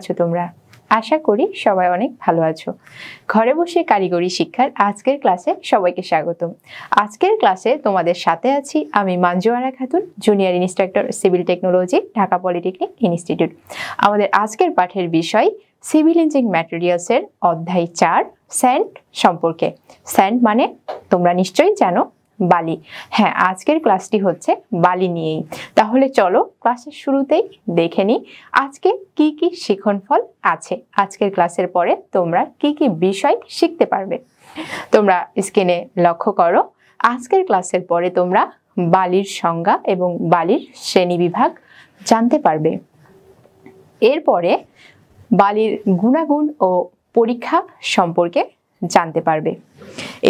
আছো তোমরা আশা করি সবাই অনেক ভালো আছো ঘরে বসে কারিগরি শিক্ষার আজকের ক্লাসে সবাইকে স্বাগতম আজকের ক্লাসে তোমাদের সাথে আছি আমি Manjuara Khatun junior instructor civil technology Dhaka polytechnic institute আমাদের আজকের পাঠের বিষয় সিভিল ইঞ্জিন ম্যাটেরিয়ালসের অধ্যায় চার স্যান্ড সম্পর্কে স্যান্ড মানে তোমরা নিশ্চয়ই জানো বালি হ্যাঁ আজকের ক্লাসটি হচ্ছে বালি নিয়েই তাহলে চলো ক্লাসের শুরুতেই দেখে নিই আজকে কি কি শিখনফল আছে আজকের ক্লাসের পরে তোমরা কি কি বিষয় শিখতে পারবে তোমরা স্ক্রিনে লক্ষ্য করো আজকের ক্লাসের পরে তোমরা বালির সংজ্ঞা এবং বালির শ্রেণী বিভাগ জানতে পারবে এরপরে বালির গুণাগুণ ও পরীক্ষা সম্পর্কে জানতে পারবে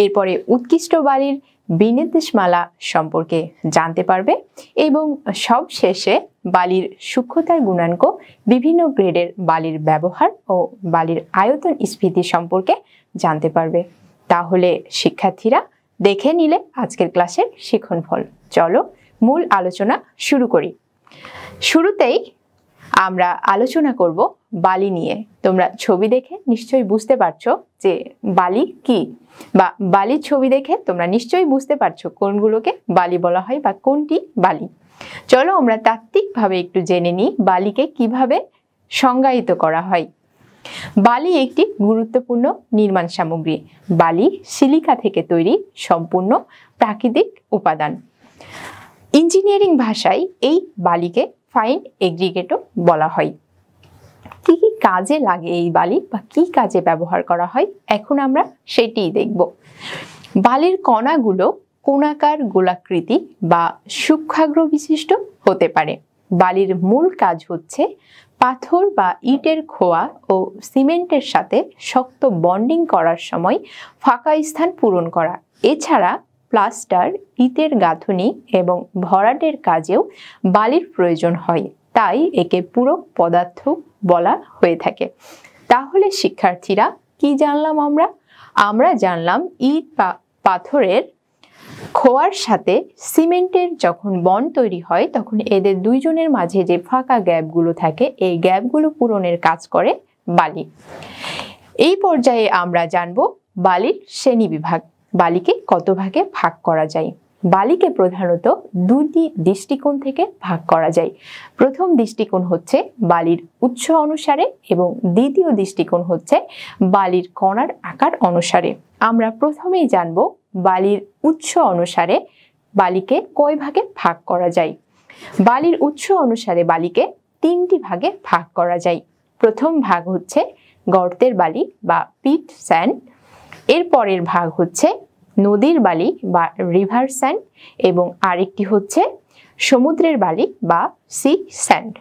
এরপরে উৎকৃষ্ট বালির বিনির্দেশমালা সম্পর্কে জানতে পারবে এবং সব শেষে বালির সূক্ষ্মতার গুণাঙ্ক বিভিন্ন গ্রেডের বালির ব্যবহার ও বালির আয়তন স্ফীতি সম্পর্কে জানতে পারবে তাহলে শিক্ষার্থীরা দেখে নিলে আজকের ক্লাসের শিক্ষণফল চলো মূল আলোচনা শুরু করি শুরুতেই আমরা আলোচনা করব বালি নিয়ে তোমরা ছবি দেখে নিশ্চয়ই বুঝতে পারছো যে বালি কি বা বালির ছবি দেখে তোমরা নিশ্চয়ই বুঝতে পারছো কোনগুলোকে বালি বলা হয় বা কোনটি বালি চলো আমরা তাত্ত্বিকভাবে একটু জেনে নিই বালিকে কিভাবে সংজ্ঞায়িত করা হয় বালি একটি গুরুত্বপূর্ণ নির্মাণ সামগ্রী বালি সিলিকা থেকে তৈরি সম্পূর্ণ প্রাকৃতিক উপাদান ইঞ্জিনিয়ারিং ভাষায় এই বালিকে ফাইন এগ্রিগেটও বলা হয় কি কি কাজে লাগে এই বালি বা কি কাজে ব্যবহার করা হয় এখন আমরা সেটিই দেখব বালির কণাগুলো কোণাকার গোলাকৃতি বা সূক্ষাগ্র বিশিষ্ট হতে পারে বালির মূল কাজ হচ্ছে পাথর বা ইটের খোয়া ও সিমেন্টের সাথে শক্ত বন্ডিং করার সময় ফাঁকা স্থান পূরণ করা এছাড়া প্লাস্টার ইতের গাঁথনি এবং ভরাটের কাজেও বালির প্রয়োজন হয় তাই একে পূরক পদার্থ বলা হয়ে থাকে তাহলে শিক্ষার্থীরা কি জানলাম আমরা আমরা জানলাম ইট পাথরের খোয়ার সাথে সিমেন্টের যখন বন তৈরি হয় তখন এদের দুইজনের মাঝে যে ফাঁকা গ্যাপগুলো থাকে এই গ্যাপগুলো পূরণের কাজ করে বালি এই পর্যায়ে আমরা জানব বালির শ্রেণী বিভাগ বালিকে কত ভাগে ভাগ করা যায় বালিকে প্রধানত দুটি দৃষ্টিকোণ থেকে ভাগ করা যায় প্রথম দৃষ্টিকোণ হচ্ছে বালির উৎস অনুসারে এবং দ্বিতীয় দৃষ্টিকোণ হচ্ছে বালির কণার আকার অনুসারে আমরা প্রথমেই জানব বালির উৎস অনুসারে বালিকে কয় ভাগে ভাগ করা যায় বালির উৎস অনুসারে বালিকে তিনটি ভাগে ভাগ করা যায় প্রথম ভাগ হচ্ছে গর্তের বালি বা পিট স্যান্ড এর পরের ভাগ হচ্ছে নদীর বালি বা রিভার স্যান্ড এবং আরেকটি হচ্ছে সমুদ্রের বালি বা সি স্যান্ড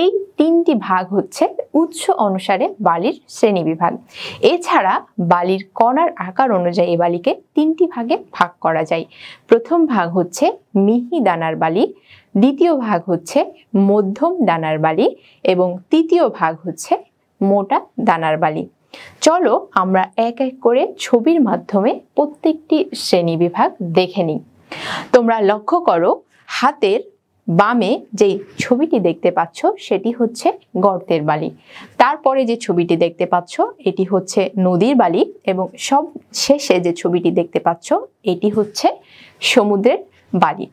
এই তিনটি ভাগ হচ্ছে উৎস অনুসারে বালির শ্রেণীবিভাগ এছাড়া বালির কণার আকার অনুযায়ী বালিকে তিনটি ভাগে ভাগ করা যায় প্রথম ভাগ হচ্ছে মিহি দানার বালি দ্বিতীয় ভাগ হচ্ছে মধ্যম দানার বালি এবং তৃতীয় ভাগ হচ্ছে মোটা দানার বালি চলো আমরা এক এক করে ছবির মাধ্যমে প্রত্যেকটি শ্রেণী বিভাগ দেখে নিই তোমরা লক্ষ্য করো হাতের বামে যেই ছবিটি দেখতে পাচ্ছ সেটি হচ্ছে গর্তের বালি তারপরে যে ছবিটি দেখতে পাচ্ছ এটি হচ্ছে নদীর বালি এবং সব শেষে যে ছবিটি দেখতে পাচ্ছ এটি হচ্ছে সমুদ্রের বালি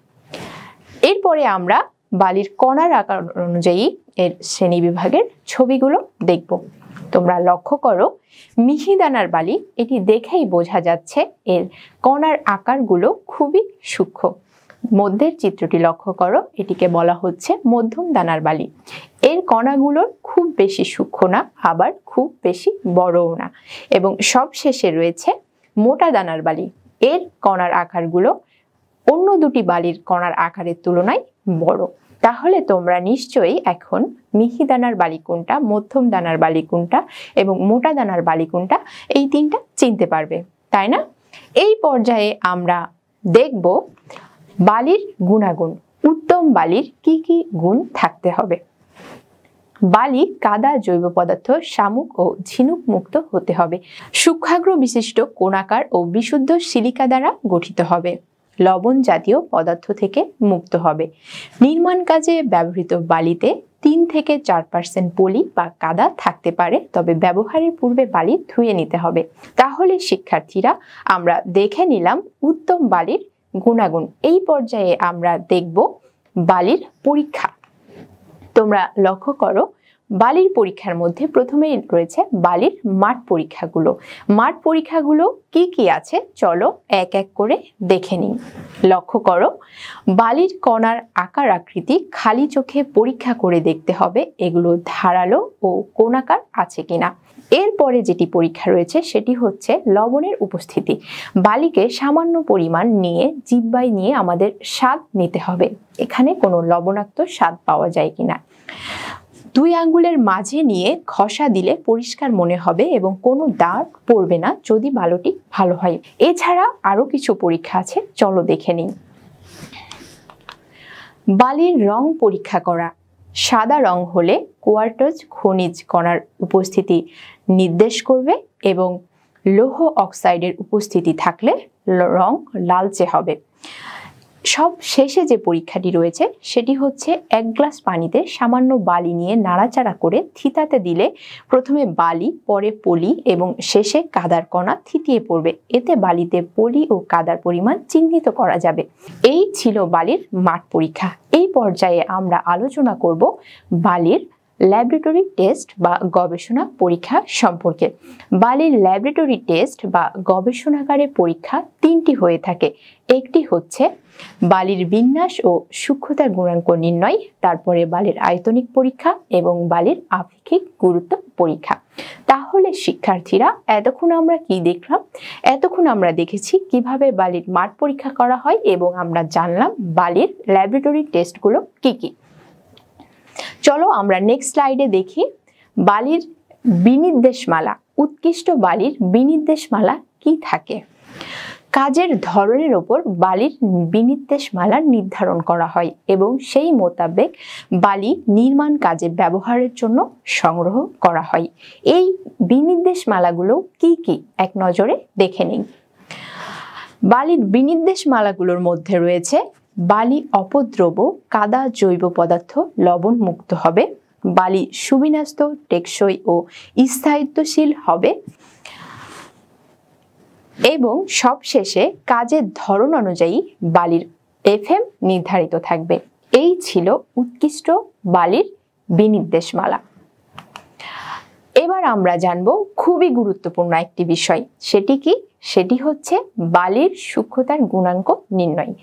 এরপরে আমরা বালির কণার আকার অনুযায়ী এর শ্রেণী বিভাগের ছবিগুলো দেখব তোমরা লক্ষ্য করো মিহিদানার বালি এটি দেখেই বোঝা যাচ্ছে এর কণার আকারগুলো খুবই সূক্ষ্ম মধ্যের চিত্রটি লক্ষ্য করো এটিকে বলা হচ্ছে মধ্যম দানার বালি এর কণাগুলোর খুব বেশি সূক্ষ্ম না আবার খুব বেশি বড়ও না এবং সব শেষে রয়েছে মোটা দানার বালি এর কণার আকারগুলো অন্য দুটি বালির কণার আকারের তুলনায় বড় তাহলে তোমরা নিশ্চয়ই এখন মিহি দানার বালি মধ্যম দানার বালি এবং মোটা দানার বালি এই তিনটা চিনতে পারবে তাই না এই পর্যায়ে আমরা দেখব বালির গুণাগুণ উত্তম বালির কি কি গুণ থাকতে হবে বালি কাদা জৈব পদার্থ শামুক ও ঝিনুক মুক্ত হতে হবে সূক্ষাগ্র বিশিষ্ট কোণাকার ও বিশুদ্ধ সিলিকা দ্বারা গঠিত হবে লবণ জাতীয় পদার্থ থেকে মুক্ত হবে নির্মাণ কাজে ব্যবহৃত বালিতে তিন থেকে চার পার্সেন্ট পলি বা কাদা থাকতে পারে তবে ব্যবহারের পূর্বে বালি ধুয়ে নিতে হবে তাহলে শিক্ষার্থীরা আমরা দেখে নিলাম উত্তম বালির গুণাগুণ এই পর্যায়ে আমরা দেখব বালির পরীক্ষা তোমরা লক্ষ্য করো বালির পরীক্ষার মধ্যে প্রথমেই রয়েছে বালির মাঠ পরীক্ষাগুলো মাঠ পরীক্ষাগুলো কি কি আছে চলো এক এক করে দেখে নিন লক্ষ্য করো বালির কণার আকার আকৃতি খালি চোখে পরীক্ষা করে দেখতে হবে এগুলো ধারালো ও কোনাকার আছে কিনা এরপরে যেটি পরীক্ষা রয়েছে সেটি হচ্ছে লবণের উপস্থিতি বালিকে সামান্য পরিমাণ নিয়ে জিব্বাই নিয়ে আমাদের স্বাদ নিতে হবে এখানে কোনো লবণাক্ত স্বাদ পাওয়া যায় কিনা দুই আঙ্গুলের মাঝে নিয়ে ঘষা দিলে পরিষ্কার মনে হবে এবং কোনো দাগ পড়বে না যদি বালোটি ভালো হয় এছাড়া আরও কিছু পরীক্ষা আছে চলো দেখে নিই বালির রং পরীক্ষা করা সাদা রং হলে কোয়ার্টজ খনিজ কণার উপস্থিতি নির্দেশ করবে এবং লৌহ অক্সাইডের উপস্থিতি থাকলে রং লালচে হবে সব শেষে যে পরীক্ষাটি রয়েছে সেটি হচ্ছে এক গ্লাস পানিতে সামান্য বালি নিয়ে নাড়াচাড়া করে থিতাতে দিলে প্রথমে বালি পরে পলি এবং শেষে কাদার কণা থিতিয়ে পড়বে এতে বালিতে পলি ও কাদার পরিমাণ চিহ্নিত করা যাবে এই ছিল বালির মাঠ পরীক্ষা এই পর্যায়ে আমরা আলোচনা করব বালির ল্যাবরেটরি টেস্ট বা গবেষণা পরীক্ষা সম্পর্কে বালির ল্যাবরেটরি টেস্ট বা গবেষণাগারে পরীক্ষা তিনটি হয়ে থাকে একটি হচ্ছে বালির বিন্যাস ও সূক্ষ্মতার গুণাঙ্ক নির্ণয় তারপরে বালির আয়তনিক পরীক্ষা এবং বালির আপেক্ষিক গুরুত্ব পরীক্ষা তাহলে শিক্ষার্থীরা এতক্ষণ আমরা কি দেখলাম এতক্ষণ আমরা দেখেছি কিভাবে বালির মাঠ পরীক্ষা করা হয় এবং আমরা জানলাম বালির ল্যাবরেটরি টেস্টগুলো কি কী চলো আমরা নেক্সট স্লাইডে দেখি বালির বিনির্দেশমালা উৎকৃষ্ট বালির বিনির্দেশমালা কি থাকে কাজের ধরনের ওপর বালির বিনির্দেশমালা নির্ধারণ করা হয় এবং সেই মোতাবেক বালি নির্মাণ কাজে ব্যবহারের জন্য সংগ্রহ করা হয় এই বিনির্দেশমালাগুলো কি কি এক নজরে দেখে নিই বালির বিনির্দেশমালাগুলোর মধ্যে রয়েছে বালি অপদ্রব কাদা জৈব পদার্থ লবণ মুক্ত হবে বালি সুবিন্যস্ত টেকসই ও স্থায়িত্বশীল হবে এবং সবশেষে কাজের ধরন অনুযায়ী বালির এফএম নির্ধারিত থাকবে এই ছিল উৎকৃষ্ট বালির বিনির্দেশমালা এবার আমরা জানব খুবই গুরুত্বপূর্ণ একটি বিষয় সেটি কি সেটি হচ্ছে বালির সূক্ষ্মতার গুণাঙ্ক নির্ণয়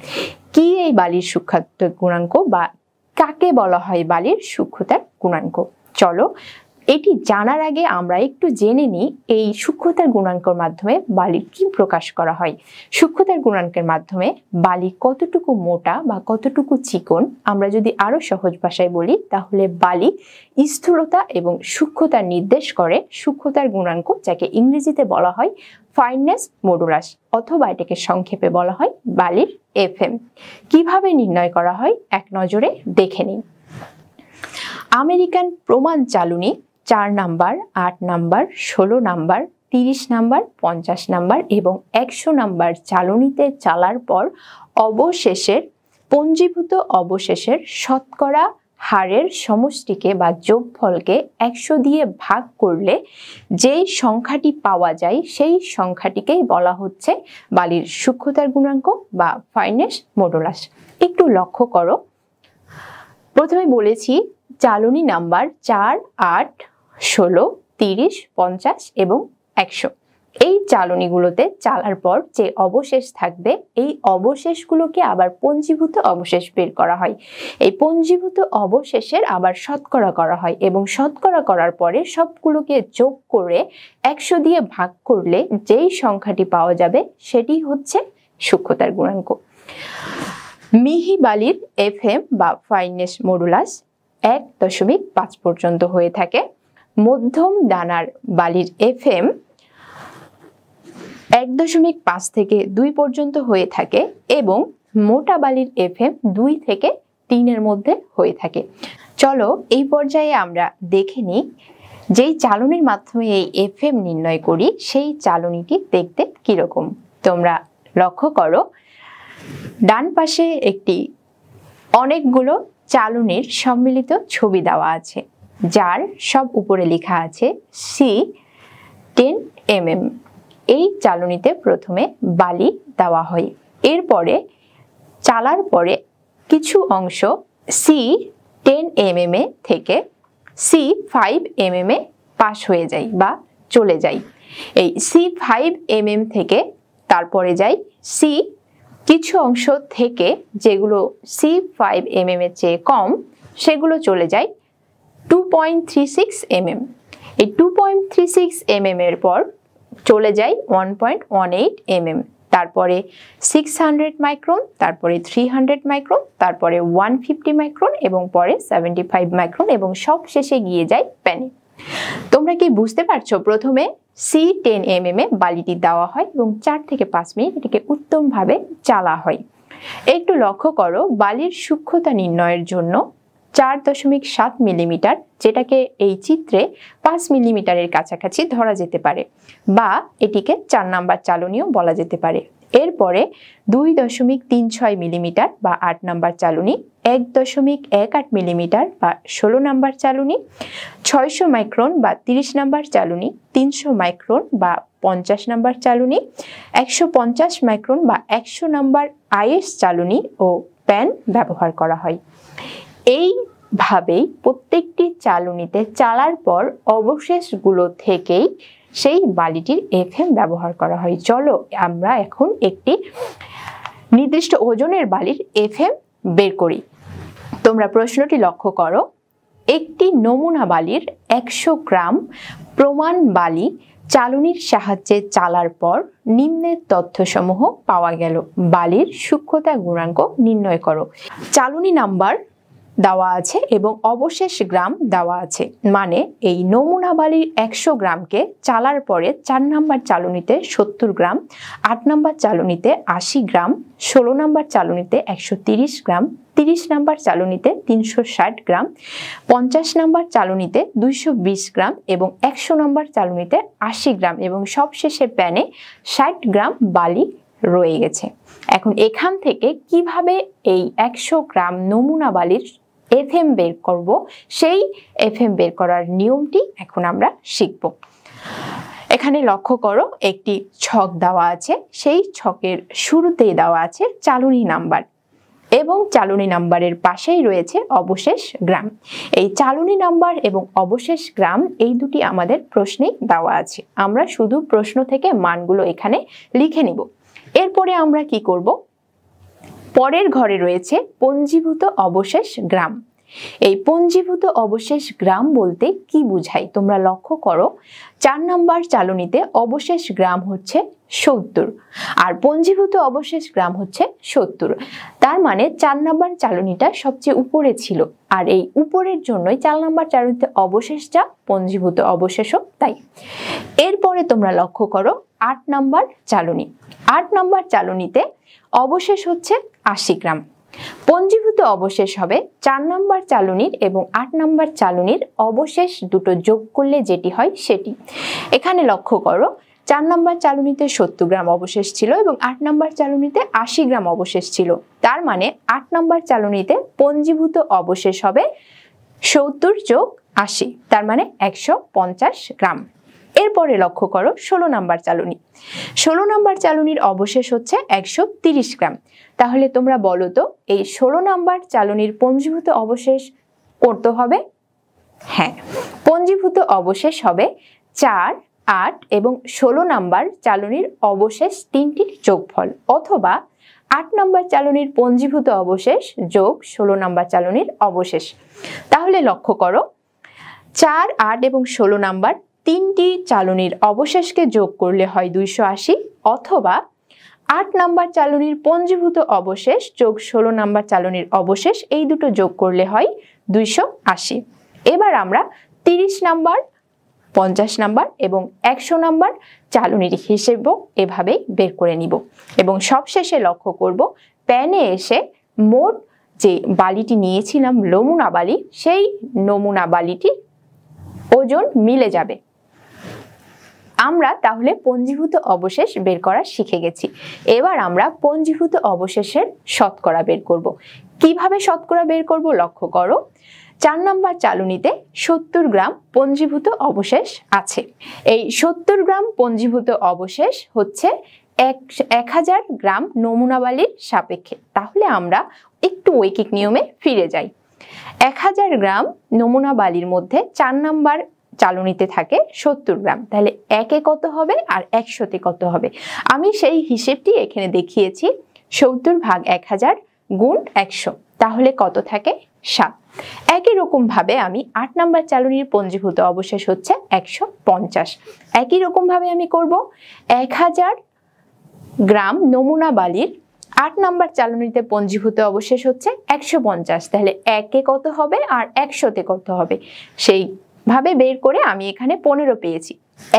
কি এই বালির সূক্ষতার গুণাঙ্ক বা কাকে বলা হয় বালির সূক্ষ্মতার গুণাঙ্ক চলো এটি জানার আগে আমরা একটু জেনে নিই এই সূক্ষ্মতার গুণাঙ্কর মাধ্যমে বালির কি প্রকাশ করা হয় সূক্ষ্মতার গুণাঙ্কের মাধ্যমে বালি কতটুকু মোটা বা কতটুকু চিকন আমরা যদি আরও সহজ ভাষায় বলি তাহলে বালি স্থূলতা এবং সূক্ষ্মতার নির্দেশ করে সূক্ষ্মতার গুণাঙ্ক যাকে ইংরেজিতে বলা হয় ফাইননেস মডুলাস অথবা এটাকে সংক্ষেপে বলা হয় বালির এফ কিভাবে নির্ণয় করা হয় এক নজরে দেখে নিন আমেরিকান প্রমাণ চালুনি চার নাম্বার আট নাম্বার ষোলো নাম্বার তিরিশ নাম্বার পঞ্চাশ নাম্বার এবং একশো নাম্বার চালনিতে চালার পর অবশেষের পঞ্জীভূত অবশেষের শতকরা হারের সমষ্টিকে বা যোগফলকে একশো দিয়ে ভাগ করলে যেই সংখ্যাটি পাওয়া যায় সেই সংখ্যাটিকেই বলা হচ্ছে বালির সূক্ষ্মতার গুণাঙ্ক বা ফাইনেস মোডোলাস একটু লক্ষ্য করো প্রথমে বলেছি চালনি নাম্বার চার আট ষোলো তিরিশ পঞ্চাশ এবং একশো এই চালনিগুলোতে চালার পর যে অবশেষ থাকবে এই অবশেষগুলোকে আবার পঞ্জীভূত অবশেষ বের করা হয় এই পঞ্জীভূত অবশেষের আবার শতকরা করা হয় এবং শতকরা করার পরে সবগুলোকে যোগ করে একশো দিয়ে ভাগ করলে যেই সংখ্যাটি পাওয়া যাবে সেটি হচ্ছে সূক্ষ্মতার গুণাঙ্ক বালির এফ এম বা ফাইনেস মডুলাস এক দশমিক পাঁচ পর্যন্ত হয়ে থাকে মধ্যম দানার বালির এফএম এক দশমিক পাঁচ থেকে দুই পর্যন্ত হয়ে থাকে এবং মোটা বালির এফএম দুই থেকে তিনের মধ্যে হয়ে থাকে চলো এই পর্যায়ে আমরা দেখে নিই যেই চালনির মাধ্যমে এই এফএম নির্ণয় করি সেই চালনিটি দেখতে কীরকম তোমরা লক্ষ্য করো ডান পাশে একটি অনেকগুলো চালনির সম্মিলিত ছবি দেওয়া আছে যার সব উপরে লেখা আছে সি টেন এমএম এই চালনিতে প্রথমে বালি দেওয়া হয় এরপরে চালার পরে কিছু অংশ সি টেন এমএম এ থেকে সি ফাইভ এমএম এ পাস হয়ে যায় বা চলে যায় এই সি ফাইভ এমএম থেকে তারপরে যাই সি কিছু অংশ থেকে যেগুলো সি ফাইভ এমএম এর চেয়ে কম সেগুলো চলে যায় two point three six MM এই two point three six MM এর পর চলে যায় one point one eight MM তারপরে সিক্স হান্ড্রেড মাইক্রন তারপরে থ্রি হান্ড্রেড মাইক্রন তারপরে ওয়ান ফিফটি মাইক্রন এবং পরে সেভেন্টি ফাইভ মাইক্রন এবং সব শেষে গিয়ে যায় প্যানে তোমরা কি বুঝতে পারছো প্রথমে সি টেন এম এম এ বালিটি দেওয়া হয় এবং চার থেকে পাঁচ মিনিট এটিকে উত্তমভাবে চালা হয় একটু লক্ষ্য করো বালির সূক্ষ্মতা নির্ণয়ের জন্য চার দশমিক সাত মিলিমিটার যেটাকে এই চিত্রে পাঁচ মিলিমিটারের কাছাকাছি ধরা যেতে পারে বা এটিকে চার নাম্বার চালনীয় বলা যেতে পারে এরপরে দুই দশমিক তিন ছয় মিলিমিটার বা আট নাম্বার চালুনি এক দশমিক এক আট মিলিমিটার বা ষোলো নাম্বার চালুনি ছয়শো মাইক্রন বা তিরিশ নাম্বার চালুনি তিনশো মাইক্রন বা পঞ্চাশ নাম্বার চালুনি একশো পঞ্চাশ মাইক্রন বা একশো নাম্বার আইএস চালুনি ও প্যান ব্যবহার করা হয় এইভাবেই প্রত্যেকটি চালুনিতে চালার পর অবশেষগুলো থেকেই সেই বালিটির এফএম ব্যবহার করা হয় চলো আমরা এখন একটি নির্দিষ্ট ওজনের বালির এফএম বের করি তোমরা প্রশ্নটি লক্ষ্য করো একটি নমুনা বালির একশো গ্রাম প্রমাণ বালি চালুনির সাহায্যে চালার পর নিম্নের তথ্যসমূহ পাওয়া গেল বালির সূক্ষ্মতা গুণাঙ্ক নির্ণয় করো চালুনি নাম্বার দেওয়া আছে এবং অবশেষ গ্রাম দেওয়া আছে মানে এই নমুনা বালির একশো গ্রামকে চালার পরে চার নাম্বার চালনিতে সত্তর গ্রাম আট নাম্বার চালনিতে আশি গ্রাম ষোলো নাম্বার চালনিতে একশো তিরিশ গ্রাম তিরিশ নাম্বার চালনিতে তিনশো ষাট গ্রাম পঞ্চাশ নাম্বার চালনিতে দুইশো বিশ গ্রাম এবং একশো নাম্বার চালনিতে আশি গ্রাম এবং সবশেষে প্যানে ষাট গ্রাম বালি রয়ে গেছে এখন এখান থেকে কিভাবে এই একশো গ্রাম নমুনা বালির এফ এম বের করব সেই এফ এম বের করার নিয়মটি এখন আমরা শিখব এখানে লক্ষ্য করো একটি ছক দেওয়া আছে সেই ছকের শুরুতেই দেওয়া আছে চালুনি নাম্বার এবং চালুনি নাম্বারের পাশেই রয়েছে অবশেষ গ্রাম এই চালুনি নাম্বার এবং অবশেষ গ্রাম এই দুটি আমাদের প্রশ্নেই দেওয়া আছে আমরা শুধু প্রশ্ন থেকে মানগুলো এখানে লিখে নিব এরপরে আমরা কি করব পরের ঘরে রয়েছে পঞ্জীভূত অবশেষ গ্রাম এই পঞ্জীভূত অবশেষ গ্রাম বলতে কি বুঝাই তোমরা লক্ষ্য করো চার নম্বর চালনিতে অবশেষ গ্রাম হচ্ছে সত্তর আর পঞ্জীভূত অবশেষ গ্রাম হচ্ছে সত্তর তার মানে চার নম্বর চালনিটা সবচেয়ে উপরে ছিল আর এই উপরের জন্যই চার নাম্বার চালনিতে অবশেষ যা পঞ্জীভূত অবশেষও তাই এরপরে তোমরা লক্ষ্য করো আট নম্বর চালনি আট নম্বর চালনিতে অবশেষ হচ্ছে আশি গ্রাম পঞ্জীভূত অবশেষ হবে চার নম্বর চালুনির এবং আট নম্বর চালুনির অবশেষ দুটো যোগ করলে যেটি হয় সেটি এখানে লক্ষ্য করো চার নম্বর চালুনিতে সত্তর গ্রাম অবশেষ ছিল এবং আট নম্বর চালুনিতে আশি গ্রাম অবশেষ ছিল তার মানে আট নম্বর চালুনিতে পঞ্জীভূত অবশেষ হবে সত্তর যোগ আশি তার মানে একশো গ্রাম এরপরে লক্ষ্য করো ষোলো নাম্বার চালুনি ষোলো নম্বর চালুনির অবশেষ হচ্ছে একশো গ্রাম তাহলে তোমরা বলো তো এই ষোলো নাম্বার চালনির পঞ্জীভূত অবশেষ করতে হবে হ্যাঁ পঞ্জীভূত অবশেষ হবে চার আট এবং ষোলো নাম্বার চালনির অবশেষ তিনটির যোগফল অথবা আট নাম্বার চালনির পঞ্জীভূত অবশেষ যোগ ষোলো নাম্বার চালনির অবশেষ তাহলে লক্ষ্য করো চার আট এবং ষোলো নাম্বার তিনটি চালনির অবশেষকে যোগ করলে হয় দুইশো আশি অথবা আট নাম্বার চালনির পঞ্জীভূত অবশেষ যোগ ষোলো নাম্বার চালনির অবশেষ এই দুটো যোগ করলে হয় দুইশো আশি এবার আমরা তিরিশ নাম্বার পঞ্চাশ নাম্বার এবং একশো নাম্বার চালনির হিসেব এভাবেই বের করে নিব এবং সবশেষে লক্ষ্য করব প্যানে এসে মোট যে বালিটি নিয়েছিলাম নমুনা বালি সেই নমুনা বালিটি ওজন মিলে যাবে আমরা তাহলে পঞ্জীভূত অবশেষ বের করা শিখে গেছি এবার আমরা পঞ্জীভূত অবশেষের শতকরা বের করব। কিভাবে শতকরা বের করব লক্ষ্য করো চার নম্বর চালুনিতে সত্তর গ্রাম পঞ্জীভূত অবশেষ আছে এই সত্তর গ্রাম পঞ্জীভূত অবশেষ হচ্ছে এক এক হাজার গ্রাম নমুনাবালির সাপেক্ষে তাহলে আমরা একটু ঐকিক নিয়মে ফিরে যাই এক হাজার গ্রাম নমুনা বালির মধ্যে চার নাম্বার চালনিতে থাকে সত্তর গ্রাম তাহলে একে কত হবে আর একশোতে কত হবে আমি সেই হিসেবটি এখানে দেখিয়েছি সত্তর ভাগ এক হাজার গুণ একশো তাহলে কত থাকে সাত একই রকমভাবে আমি আট নাম্বার চালনির পঞ্জীভূত অবশেষ হচ্ছে একশো পঞ্চাশ একই রকমভাবে আমি করব এক হাজার গ্রাম নমুনা বালির আট নাম্বার চালনিতে পঞ্জীভূত অবশেষ হচ্ছে একশো পঞ্চাশ তাহলে একে কত হবে আর একশোতে কত হবে সেই ভাবে বের করে আমি এখানে পনেরো পেয়েছি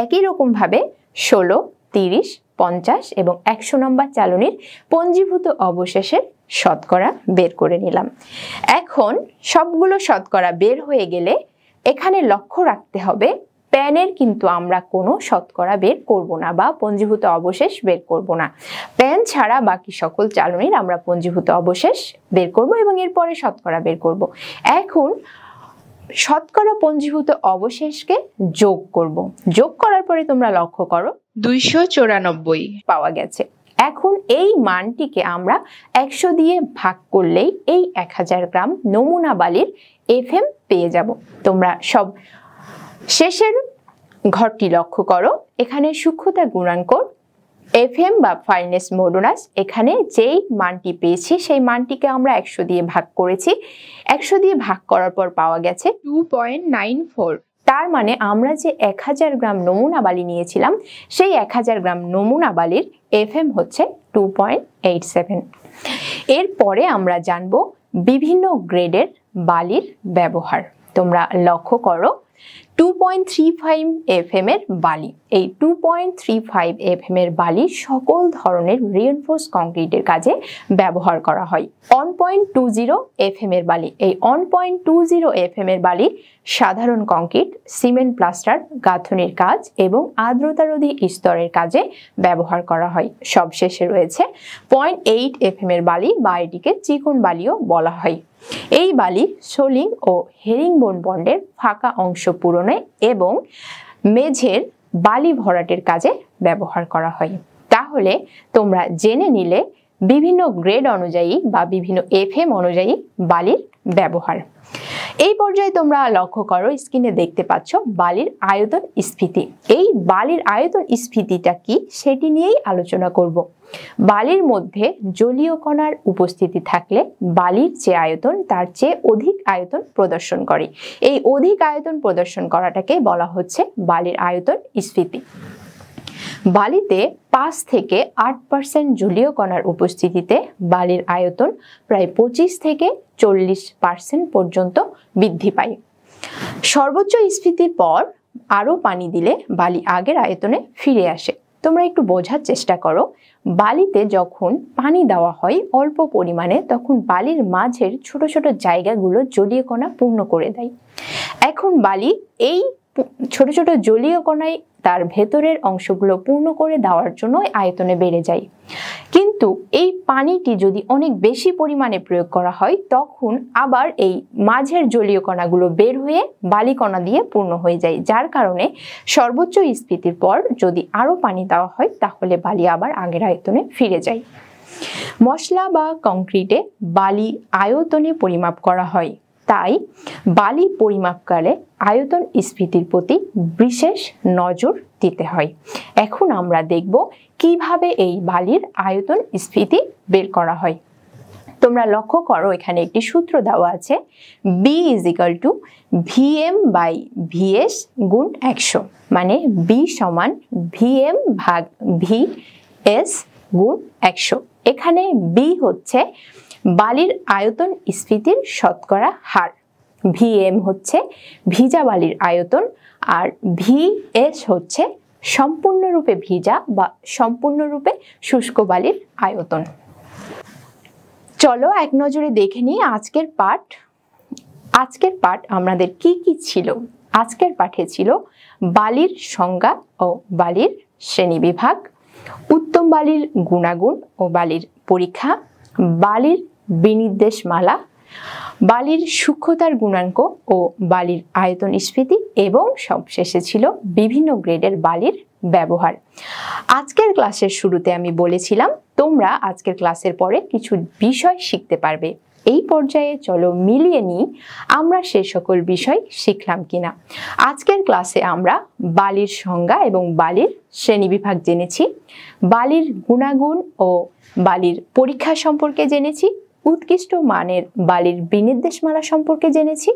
একই রকমভাবে ষোলো তিরিশ পঞ্চাশ এবং একশো নম্বর চালনির পঞ্জীভূত অবশেষের শতকরা বের করে নিলাম এখন সবগুলো শতকরা বের হয়ে গেলে এখানে লক্ষ্য রাখতে হবে প্যানের কিন্তু আমরা কোনো শতকরা বের করব না বা পঞ্জীভূত অবশেষ বের করব না প্যান ছাড়া বাকি সকল চালনির আমরা পঞ্জীভূত অবশেষ বের করব এবং এরপরে শতকরা বের করব এখন শতকরা পঞ্জীভূত অবশেষকে যোগ করব যোগ করার পরে তোমরা লক্ষ্য করো দুইশো পাওয়া গেছে এখন এই মানটিকে আমরা একশো দিয়ে ভাগ করলেই এই এক হাজার গ্রাম নমুনা বালির এফ পেয়ে যাব তোমরা সব শেষের ঘরটি লক্ষ্য করো এখানে সূক্ষ্মতা গুণাঙ্ক এফএম বা ফাইনেস মোডোনাস এখানে যেই মানটি পেয়েছি সেই মানটিকে আমরা একশো দিয়ে ভাগ করেছি একশো দিয়ে ভাগ করার পর পাওয়া গেছে টু পয়েন্ট নাইন ফোর তার মানে আমরা যে এক হাজার গ্রাম নমুনা বালি নিয়েছিলাম সেই এক হাজার গ্রাম নমুনা বালির এফএম হচ্ছে টু পয়েন্ট এইট সেভেন এরপরে আমরা জানব বিভিন্ন গ্রেডের বালির ব্যবহার তোমরা লক্ষ্য করো two point three five F এর বালি এই two point three five F এর বালি সকল ধরনের রিএনফোর্স কংক্রিটের কাজে ব্যবহার করা হয় one point two zero F এর বালি এই one point two zero F এর বালি সাধারণ কংক্রিট সিমেন্ট প্লাস্টার গাঁথনির কাজ এবং আর্দ্রতারোধী স্তরের কাজে ব্যবহার করা হয় সবশেষে রয়েছে পয়েন্ট এইট এফ এর বালি বা এটিকে চিকন বালিও বলা হয় এই বালি সোলিং ও হেরিং বোন বন্ডের ফাঁকা অংশ পূরণে এবং মেঝের বালি ভরাটের কাজে ব্যবহার করা হয় তাহলে তোমরা জেনে নিলে বিভিন্ন গ্রেড অনুযায়ী বা বিভিন্ন এফএম অনুযায়ী বালির ব্যবহার এই পর্যায়ে তোমরা লক্ষ্য করো স্ক্রিনে দেখতে পাচ্ছ বালির আয়তন স্ফীতি এই বালির আয়তন স্ফীতিটা কি সেটি নিয়েই আলোচনা করব বালির মধ্যে জলীয় কণার উপস্থিতি থাকলে বালির যে আয়তন তার চেয়ে অধিক আয়তন প্রদর্শন করে এই অধিক আয়তন প্রদর্শন করাটাকে বলা হচ্ছে বালির আয়তন স্ফীতি বালিতে পাঁচ থেকে আট পার্সেন্ট জলীয় কণার উপস্থিতিতে বালির আয়তন প্রায় পঁচিশ থেকে চল্লিশ পার্সেন্ট পর্যন্ত বৃদ্ধি পায় সর্বোচ্চ স্ফীতির পর আরও পানি দিলে বালি আগের আয়তনে ফিরে আসে তোমরা একটু বোঝার চেষ্টা করো বালিতে যখন পানি দেওয়া হয় অল্প পরিমাণে তখন বালির মাঝের ছোট ছোট জায়গাগুলো জলীয় কণা পূর্ণ করে দেয় এখন বালি এই ছোট ছোট জলীয় কণাই তার ভেতরের অংশগুলো পূর্ণ করে দেওয়ার জন্য আয়তনে বেড়ে যায় কিন্তু এই পানিটি যদি অনেক বেশি পরিমাণে প্রয়োগ করা হয় তখন আবার এই মাঝের জলীয় কণাগুলো বের হয়ে বালিকণা দিয়ে পূর্ণ হয়ে যায় যার কারণে সর্বোচ্চ স্ফীতির পর যদি আরও পানি দেওয়া হয় তাহলে বালি আবার আগের আয়তনে ফিরে যায় মশলা বা কংক্রিটে বালি আয়তনে পরিমাপ করা হয় তাই বালি পরিমাপকালে আয়তন স্ফীতির প্রতি বিশেষ নজর দিতে হয় এখন আমরা দেখব কিভাবে এই বালির আয়তন স্ফীতি বের করা হয় তোমরা লক্ষ্য করো এখানে একটি সূত্র দেওয়া আছে B is equal to VM by VS গুণ একশো মানে বি সমান ভিএম ভাগ ভি এস গুণ একশো এখানে বি হচ্ছে বালির আয়তন স্ফীতির শতকরা হার ভিএম হচ্ছে ভিজা বালির আয়তন আর ভিএস হচ্ছে সম্পূর্ণরূপে ভিজা বা সম্পূর্ণরূপে শুষ্ক বালির আয়তন চলো এক নজরে দেখে নিই আজকের পাঠ আজকের পাঠ আমাদের কি কি ছিল আজকের পাঠে ছিল বালির সংজ্ঞা ও বালির শ্রেণীবিভাগ উত্তম বালির গুণাগুণ ও বালির পরীক্ষা বালির বিনির্দেশ মালা বালির সূক্ষ্মতার গুণাঙ্ক ও বালির আয়তন স্ফীতি এবং সবশেষে ছিল বিভিন্ন গ্রেডের বালির ব্যবহার আজকের ক্লাসের শুরুতে আমি বলেছিলাম তোমরা আজকের ক্লাসের পরে কিছু বিষয় শিখতে পারবে এই পর্যায়ে চলো মিলিয়ে নিই আমরা সে সকল বিষয় শিখলাম কিনা আজকের ক্লাসে আমরা বালির সংজ্ঞা এবং বালির শ্রেণীবিভাগ জেনেছি বালির গুণাগুণ ও বালির পরীক্ষা সম্পর্কে জেনেছি উৎকৃষ্ট মানের বালির বিনির্দেশমালা সম্পর্কে জেনেছি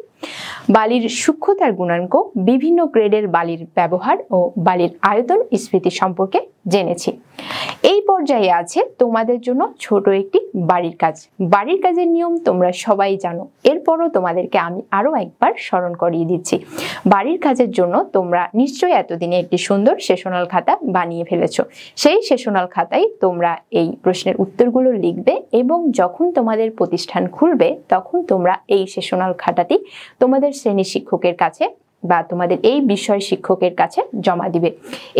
বালির সূক্ষ্মতার গুণাঙ্ক বিভিন্ন গ্রেডের বালির ব্যবহার ও বালির আয়তন স্ফীতি সম্পর্কে জেনেছি এই পর্যায়ে আছে তোমাদের জন্য ছোট একটি বাড়ির কাজ বাড়ির কাজের নিয়ম তোমরা সবাই জানো এরপরও তোমাদেরকে আমি আরও একবার স্মরণ করিয়ে দিচ্ছি বাড়ির কাজের জন্য তোমরা নিশ্চয়ই এতদিনে একটি সুন্দর সেশনাল খাতা বানিয়ে ফেলেছ সেই সেশনাল খাতায় তোমরা এই প্রশ্নের উত্তরগুলো লিখবে এবং যখন তোমাদের প্রতিষ্ঠান খুলবে তখন তোমরা এই সেশনাল খাতাটি তোমাদের শ্রেণী শিক্ষকের কাছে বা তোমাদের এই বিষয় শিক্ষকের কাছে জমা দিবে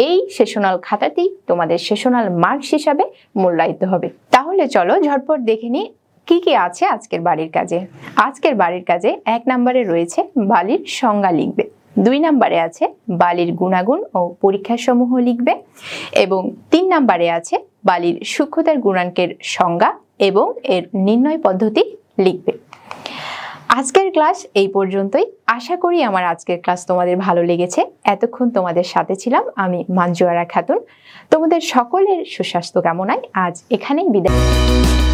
এই সেশনাল খাতাটি তোমাদের সেশনাল মার্কস হিসাবে মূল্যায়িত হবে তাহলে চলো ঝটপট দেখে নিই কি কি আছে আজকের বাড়ির কাজে আজকের বাড়ির কাজে এক নম্বরে রয়েছে বালির সংজ্ঞা লিখবে দুই নম্বরে আছে বালির গুণাগুণ ও পরীক্ষাসমূহ লিখবে এবং তিন নম্বরে আছে বালির সূক্ষ্মতার গুণাঙ্কের সংজ্ঞা এবং এর নির্ণয় পদ্ধতি লিখবে আজকের ক্লাস এই পর্যন্তই আশা করি আমার আজকের ক্লাস তোমাদের ভালো লেগেছে এতক্ষণ তোমাদের সাথে ছিলাম আমি মাঞ্জুয়ারা খাতুন তোমাদের সকলের সুস্বাস্থ্য কামনায় আজ এখানেই বিদায়